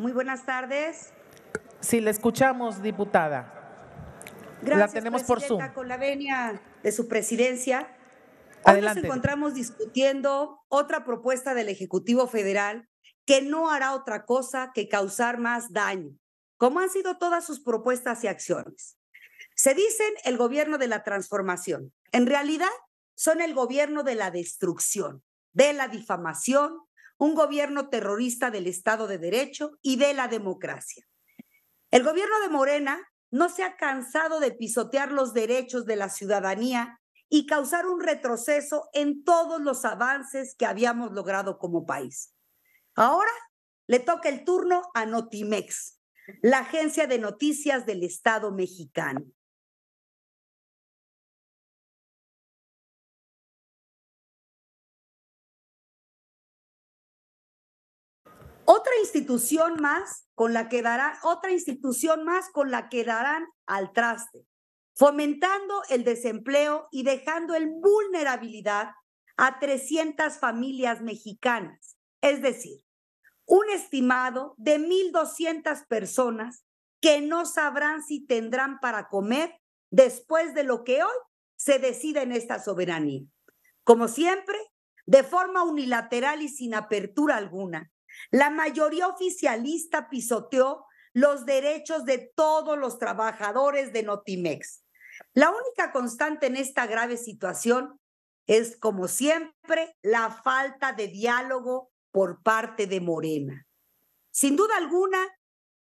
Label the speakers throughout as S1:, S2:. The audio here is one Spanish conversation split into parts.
S1: Muy buenas tardes. Sí, le escuchamos, diputada.
S2: Gracias, la tenemos por Zoom. Con
S1: la venia de su presidencia, hoy nos encontramos discutiendo otra propuesta del Ejecutivo Federal que no hará otra cosa que causar más daño, como han sido todas sus propuestas y acciones. Se dicen el gobierno de la transformación. En realidad, son el gobierno de la destrucción, de la difamación, un gobierno terrorista del Estado de Derecho y de la democracia. El gobierno de Morena no se ha cansado de pisotear los derechos de la ciudadanía y causar un retroceso en todos los avances que habíamos logrado como país. Ahora le toca el turno a Notimex, la agencia de noticias del Estado mexicano. otra institución más con la que darán, otra institución más con la que darán al traste, fomentando el desempleo y dejando en vulnerabilidad a 300 familias mexicanas, es decir, un estimado de 1.200 personas que no sabrán si tendrán para comer después de lo que hoy se decide en esta soberanía. Como siempre, de forma unilateral y sin apertura alguna, la mayoría oficialista pisoteó los derechos de todos los trabajadores de Notimex. La única constante en esta grave situación es, como siempre, la falta de diálogo por parte de Morena. Sin duda alguna,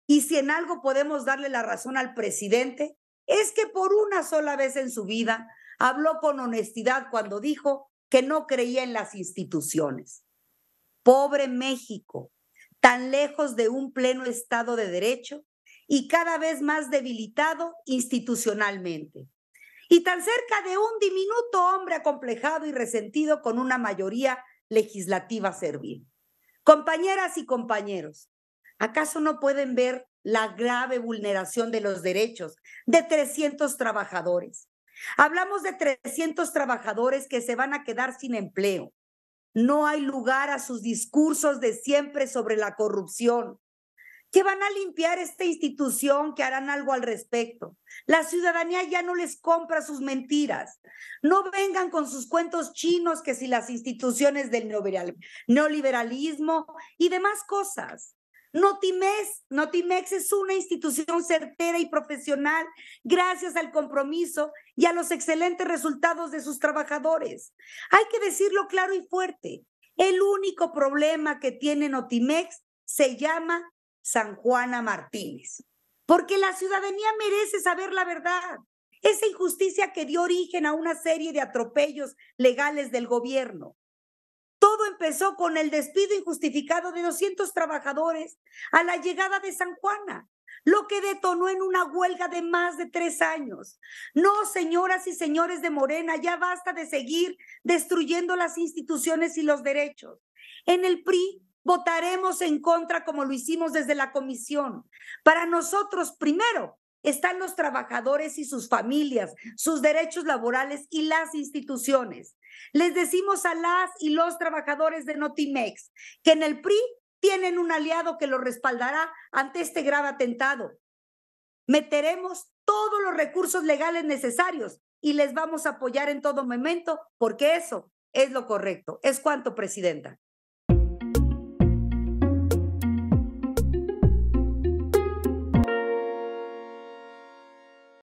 S1: y si en algo podemos darle la razón al presidente, es que por una sola vez en su vida habló con honestidad cuando dijo que no creía en las instituciones. Pobre México, tan lejos de un pleno Estado de Derecho y cada vez más debilitado institucionalmente. Y tan cerca de un diminuto hombre acomplejado y resentido con una mayoría legislativa servil. Compañeras y compañeros, ¿acaso no pueden ver la grave vulneración de los derechos de 300 trabajadores? Hablamos de 300 trabajadores que se van a quedar sin empleo, no hay lugar a sus discursos de siempre sobre la corrupción. Que van a limpiar esta institución, que harán algo al respecto. La ciudadanía ya no les compra sus mentiras. No vengan con sus cuentos chinos que si las instituciones del neoliberalismo y demás cosas. Notimex, Notimex es una institución certera y profesional gracias al compromiso y a los excelentes resultados de sus trabajadores. Hay que decirlo claro y fuerte. El único problema que tiene Notimex se llama San Juana Martínez, porque la ciudadanía merece saber la verdad. Esa injusticia que dio origen a una serie de atropellos legales del gobierno, todo empezó con el despido injustificado de 200 trabajadores a la llegada de San Juana, lo que detonó en una huelga de más de tres años. No, señoras y señores de Morena, ya basta de seguir destruyendo las instituciones y los derechos. En el PRI votaremos en contra como lo hicimos desde la comisión. Para nosotros, primero, están los trabajadores y sus familias, sus derechos laborales y las instituciones. Les decimos a las y los trabajadores de Notimex que en el PRI tienen un aliado que los respaldará ante este grave atentado. Meteremos todos los recursos legales necesarios y les vamos a apoyar en todo momento porque eso es lo correcto. Es cuanto, Presidenta.